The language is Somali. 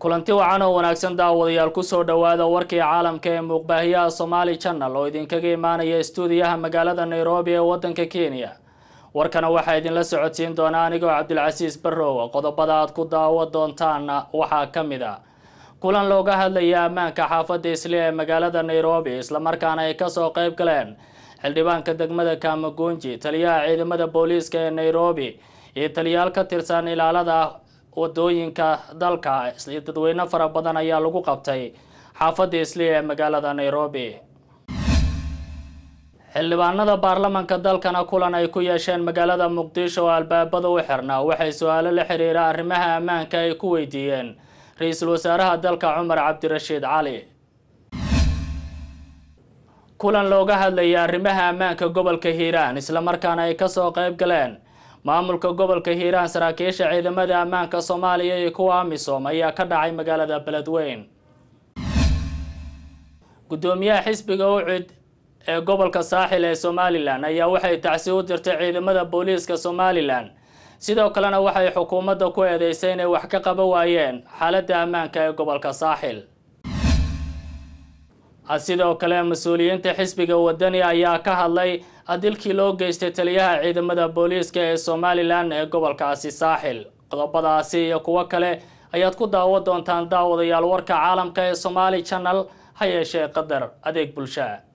kulanti wacan oo wanaagsan daawadayaal ku soo dhowaada warkii caalamka ee muuqbaahiyaha somaali janal oo idinkaga imaanaya istuudiyaha magaalada nairobi ee waddanka kenya warkana waxaa idinla socodsiin doonaa anigoo cabdilcasiis barrowa qodobada aad ku daawo doontaanna waxaa ka mid a ah. kulan looga hadlaya ammaanka xaafadda isli ee magaalada nairobi islamarkaana ay ka soo qayb galeen xildhibaanka degmada kaamaguunji taliyaha ciidamada booliiska ee nairobi iyo taliyaal ka tirsan ilaalada wadooyinka dalka isla dadweyne fara badan ayaa lagu qabtay xaafadda islii ee magaalada nairobi xildhibaanada baarlamanka dalkana kulan ay ku yeesheen magaalada muqdisho oo albaabada u xirnaa waxay su-aalo la xiriira arrimaha ammaanka ay ku weydiiyeen ra-iisul wasaaraha dalka cumar cabdirashiid cali kulan looga hadlayay arrimaha ammaanka gobolka hiiraan islamarkaana ay kasoo qayb galeen maamulka gobolka hiiraan saraakiisha ciidamada ammaanka soomaaliya iyo kuwa amisom ayaa ka dhacay magaalada beledweyn gudoomiyaha xisbiga ucid ee gobolka saaxil ee somalilan ayaa waxay tacsi u dirtay ciidamada booliiska somalilan sidoo kalena waxay xukuumadda ku eedeysay inay wax ka qaba waayeen xaaladda ammaanka ee gobolka saaxil sidoo kale mas-uuliyiinta xisbiga wadani ayaa ka hadlay dilkii loo geystay taliyaha ciidamada booliiska ee somalilan ee gobolkaasi saaxil qodobadaasi iyo kuwo kale ayaad ku daawo doontaan daawadayaal warka caalamka ee somali janal ha yeeshee qadar adeeg bulshaa